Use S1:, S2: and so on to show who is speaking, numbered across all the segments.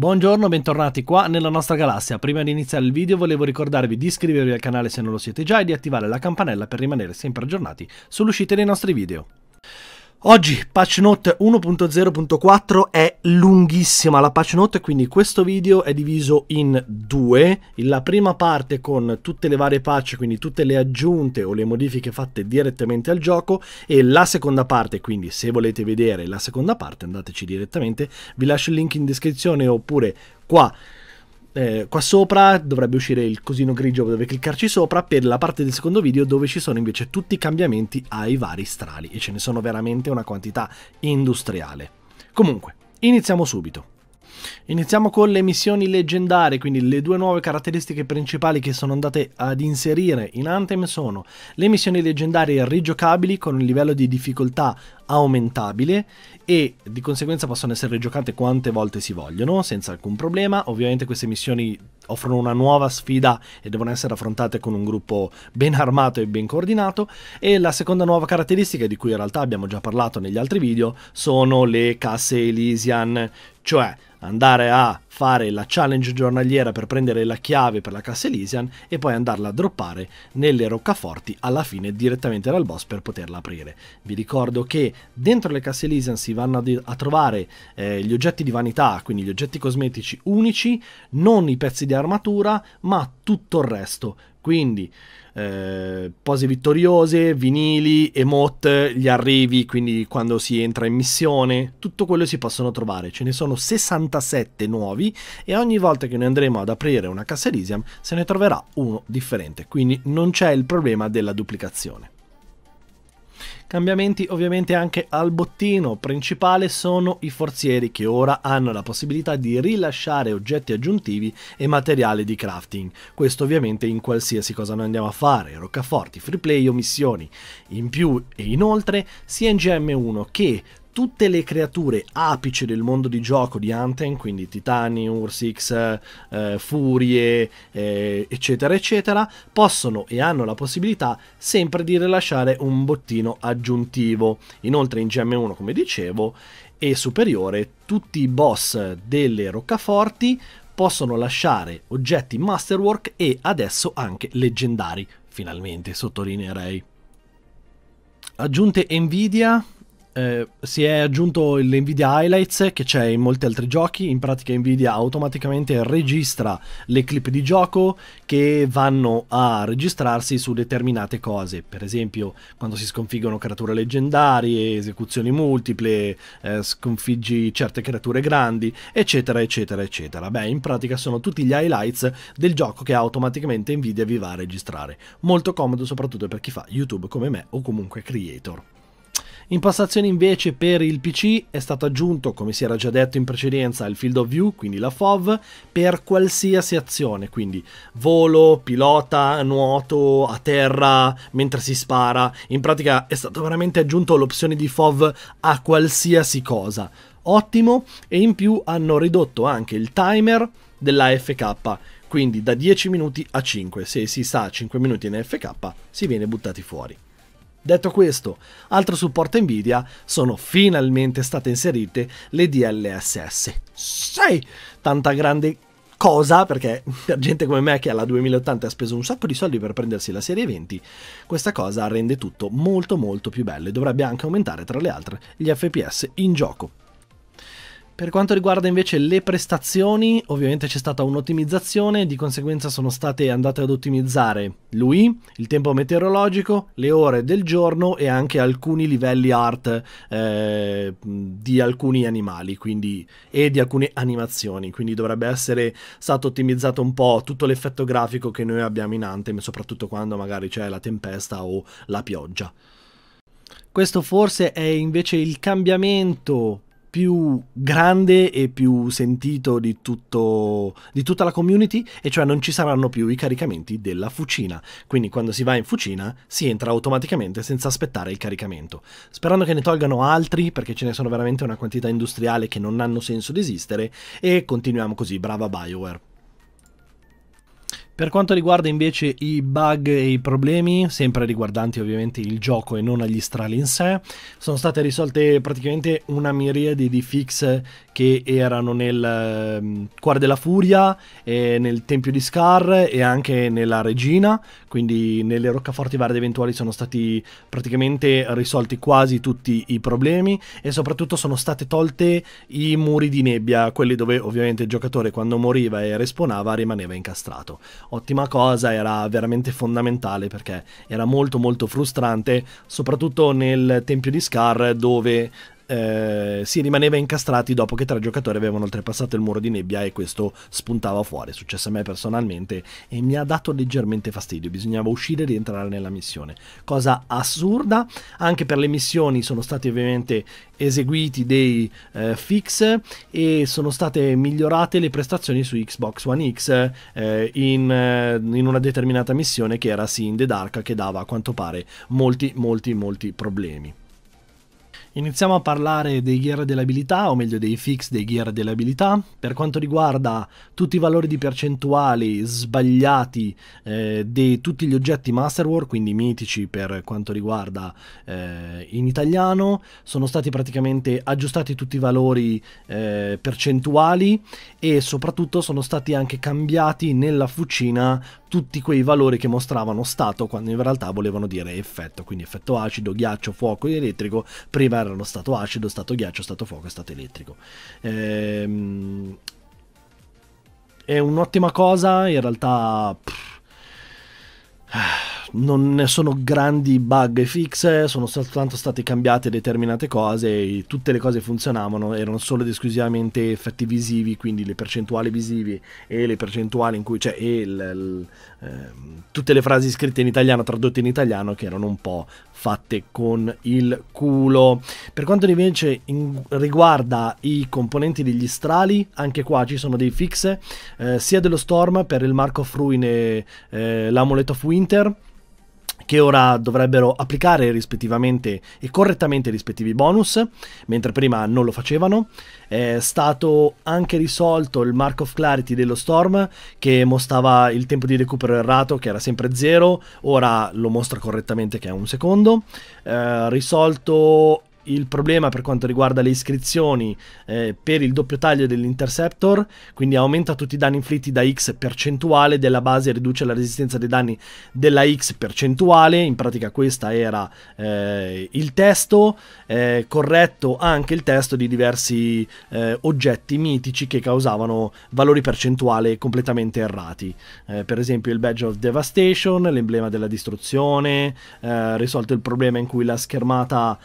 S1: Buongiorno, bentornati qua nella nostra galassia. Prima di iniziare il video volevo ricordarvi di iscrivervi al canale se non lo siete già e di attivare la campanella per rimanere sempre aggiornati sull'uscita dei nostri video. Oggi Patch Note 1.0.4 è lunghissima la patch note, quindi questo video è diviso in due. La prima parte con tutte le varie patch, quindi tutte le aggiunte o le modifiche fatte direttamente al gioco e la seconda parte, quindi se volete vedere la seconda parte andateci direttamente, vi lascio il link in descrizione oppure qua eh, qua sopra dovrebbe uscire il cosino grigio dove cliccarci sopra per la parte del secondo video dove ci sono invece tutti i cambiamenti ai vari strali e ce ne sono veramente una quantità industriale. Comunque, iniziamo subito. Iniziamo con le missioni leggendarie, quindi le due nuove caratteristiche principali che sono andate ad inserire in Anthem sono le missioni leggendarie rigiocabili con un livello di difficoltà aumentabile e di conseguenza possono essere giocate quante volte si vogliono senza alcun problema. Ovviamente queste missioni offrono una nuova sfida e devono essere affrontate con un gruppo ben armato e ben coordinato e la seconda nuova caratteristica di cui in realtà abbiamo già parlato negli altri video sono le casse Elysian, cioè andare a fare la challenge giornaliera per prendere la chiave per la cassa Elysian e poi andarla a droppare nelle roccaforti alla fine direttamente dal boss per poterla aprire. Vi ricordo che dentro le casse Elysian si vanno a trovare eh, gli oggetti di vanità, quindi gli oggetti cosmetici unici, non i pezzi di armatura, ma tutto il resto, quindi eh, pose vittoriose, vinili, emote, gli arrivi, quindi quando si entra in missione, tutto quello si possono trovare. Ce ne sono 67 nuovi e ogni volta che noi andremo ad aprire una cassa Elysium se ne troverà uno differente. Quindi non c'è il problema della duplicazione. Cambiamenti ovviamente anche al bottino principale sono i forzieri che ora hanno la possibilità di rilasciare oggetti aggiuntivi e materiale di crafting. Questo ovviamente in qualsiasi cosa noi andiamo a fare, roccaforti, free play o missioni. In più e inoltre sia in GM1 che tutte le creature apice del mondo di gioco di Anten, quindi Titani, Ursix, eh, eh, Furie, eh, eccetera, eccetera, possono e hanno la possibilità sempre di rilasciare un bottino aggiuntivo. Inoltre in GM1, come dicevo, e superiore, tutti i boss delle roccaforti possono lasciare oggetti masterwork e adesso anche leggendari, finalmente sottolineerei. Aggiunte Nvidia, eh, si è aggiunto l'NVIDIA Highlights che c'è in molti altri giochi, in pratica NVIDIA automaticamente registra le clip di gioco che vanno a registrarsi su determinate cose, per esempio quando si sconfiggono creature leggendarie, esecuzioni multiple, eh, sconfiggi certe creature grandi, eccetera, eccetera, eccetera. Beh, in pratica sono tutti gli highlights del gioco che automaticamente NVIDIA vi va a registrare. Molto comodo soprattutto per chi fa YouTube come me o comunque creator impostazioni invece per il PC è stato aggiunto, come si era già detto in precedenza, il field of view, quindi la FOV, per qualsiasi azione, quindi volo, pilota, nuoto, a terra, mentre si spara. In pratica è stato veramente aggiunto l'opzione di FOV a qualsiasi cosa. Ottimo, e in più hanno ridotto anche il timer dell'AFK, quindi da 10 minuti a 5. Se si sta a 5 minuti in AFK si viene buttati fuori. Detto questo, altro supporto Nvidia sono finalmente state inserite le DLSS. Sei! Tanta grande cosa, perché per gente come me che alla 2080 ha speso un sacco di soldi per prendersi la serie 20, questa cosa rende tutto molto molto più bello e dovrebbe anche aumentare tra le altre gli FPS in gioco. Per quanto riguarda invece le prestazioni, ovviamente c'è stata un'ottimizzazione, di conseguenza sono state andate ad ottimizzare lui, il tempo meteorologico, le ore del giorno e anche alcuni livelli art eh, di alcuni animali quindi, e di alcune animazioni, quindi dovrebbe essere stato ottimizzato un po' tutto l'effetto grafico che noi abbiamo in Anthem, soprattutto quando magari c'è la tempesta o la pioggia. Questo forse è invece il cambiamento più grande e più sentito di, tutto, di tutta la community, e cioè non ci saranno più i caricamenti della fucina. Quindi quando si va in fucina si entra automaticamente senza aspettare il caricamento. Sperando che ne tolgano altri, perché ce ne sono veramente una quantità industriale che non hanno senso di esistere, e continuiamo così, brava Bioware. Per quanto riguarda invece i bug e i problemi, sempre riguardanti ovviamente il gioco e non agli strali in sé, sono state risolte praticamente una miriade di fix che erano nel ehm, Cuore della Furia, nel Tempio di Scar e anche nella Regina, quindi nelle roccaforti verdi eventuali sono stati praticamente risolti quasi tutti i problemi e soprattutto sono state tolte i muri di nebbia, quelli dove ovviamente il giocatore quando moriva e respawnava rimaneva incastrato. Ottima cosa, era veramente fondamentale perché era molto molto frustrante, soprattutto nel Tempio di Scar dove eh, si rimaneva incastrati dopo che tre giocatori avevano oltrepassato il muro di nebbia e questo spuntava fuori. È successo a me personalmente e mi ha dato leggermente fastidio. Bisognava uscire e rientrare nella missione. Cosa assurda. Anche per le missioni sono stati ovviamente eseguiti dei eh, fix e sono state migliorate le prestazioni su Xbox One X eh, in, eh, in una determinata missione che era Sea in the Dark che dava a quanto pare molti molti molti problemi. Iniziamo a parlare dei gear delle abilità, o meglio dei fix dei gear delle abilità. Per quanto riguarda tutti i valori di percentuali sbagliati eh, di tutti gli oggetti Masterwork, quindi mitici per quanto riguarda eh, in italiano, sono stati praticamente aggiustati tutti i valori eh, percentuali e soprattutto sono stati anche cambiati nella fucina tutti quei valori che mostravano stato quando in realtà volevano dire effetto, quindi effetto acido, ghiaccio, fuoco ed elettrico, prima erano stato acido, stato ghiaccio, stato fuoco e stato elettrico. Ehm, è un'ottima cosa, in realtà... Pff, non ne sono grandi bug fix, eh, sono soltanto state cambiate determinate cose, e tutte le cose funzionavano, erano solo ed esclusivamente effetti visivi, quindi le percentuali visivi e le percentuali in cui c'è cioè, eh, tutte le frasi scritte in italiano, tradotte in italiano, che erano un po' fatte con il culo. Per quanto invece in, riguarda i componenti degli strali, anche qua ci sono dei fix, eh, sia dello Storm per il Mark of Ruin e eh, l'Amulet of Winter, che ora dovrebbero applicare rispettivamente e correttamente i rispettivi bonus, mentre prima non lo facevano. È stato anche risolto il Mark of Clarity dello Storm che mostrava il tempo di recupero errato che era sempre 0, ora lo mostra correttamente che è un secondo. Eh, risolto il problema per quanto riguarda le iscrizioni eh, per il doppio taglio dell'interceptor, quindi aumenta tutti i danni inflitti da X percentuale della base e riduce la resistenza dei danni della X percentuale, in pratica questo era eh, il testo, eh, corretto anche il testo di diversi eh, oggetti mitici che causavano valori percentuali completamente errati, eh, per esempio il Badge of Devastation, l'emblema della distruzione, eh, risolto il problema in cui la schermata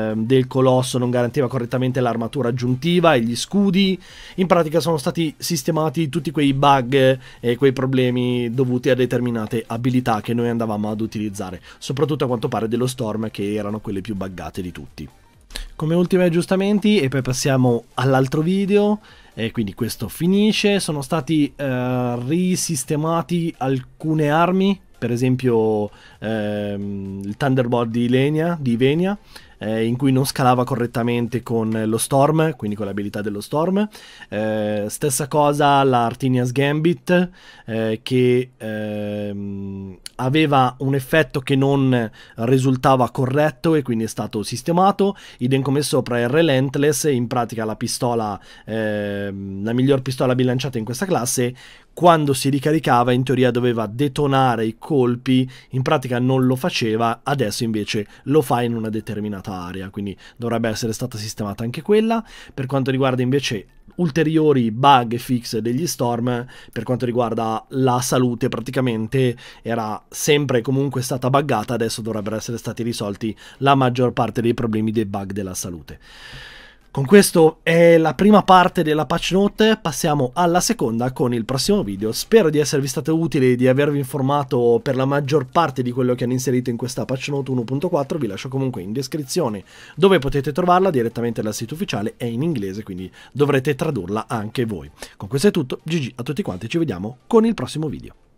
S1: Ehm, del colosso non garantiva correttamente l'armatura aggiuntiva e gli scudi. In pratica sono stati sistemati tutti quei bug e quei problemi dovuti a determinate abilità che noi andavamo ad utilizzare, soprattutto a quanto pare dello Storm che erano quelle più buggate di tutti. Come ultimi aggiustamenti e poi passiamo all'altro video e quindi questo finisce, sono stati eh, risistemati alcune armi per esempio ehm, il Thunderbolt di Lenia, di Venia, eh, in cui non scalava correttamente con lo Storm, quindi con l'abilità dello Storm. Eh, stessa cosa la Artinias Gambit, eh, che ehm, aveva un effetto che non risultava corretto e quindi è stato sistemato. Idem come sopra il Relentless, in pratica la pistola, ehm, la miglior pistola bilanciata in questa classe, quando si ricaricava in teoria doveva detonare i colpi, in pratica non lo faceva, adesso invece lo fa in una determinata area, quindi dovrebbe essere stata sistemata anche quella. Per quanto riguarda invece ulteriori bug fix degli storm per quanto riguarda la salute praticamente era sempre comunque stata buggata adesso dovrebbero essere stati risolti la maggior parte dei problemi dei bug della salute con questo è la prima parte della patch note, passiamo alla seconda con il prossimo video. Spero di esservi stato utile e di avervi informato per la maggior parte di quello che hanno inserito in questa patch note 1.4, vi lascio comunque in descrizione dove potete trovarla direttamente dal sito ufficiale, è in inglese quindi dovrete tradurla anche voi. Con questo è tutto, GG a tutti quanti, ci vediamo con il prossimo video.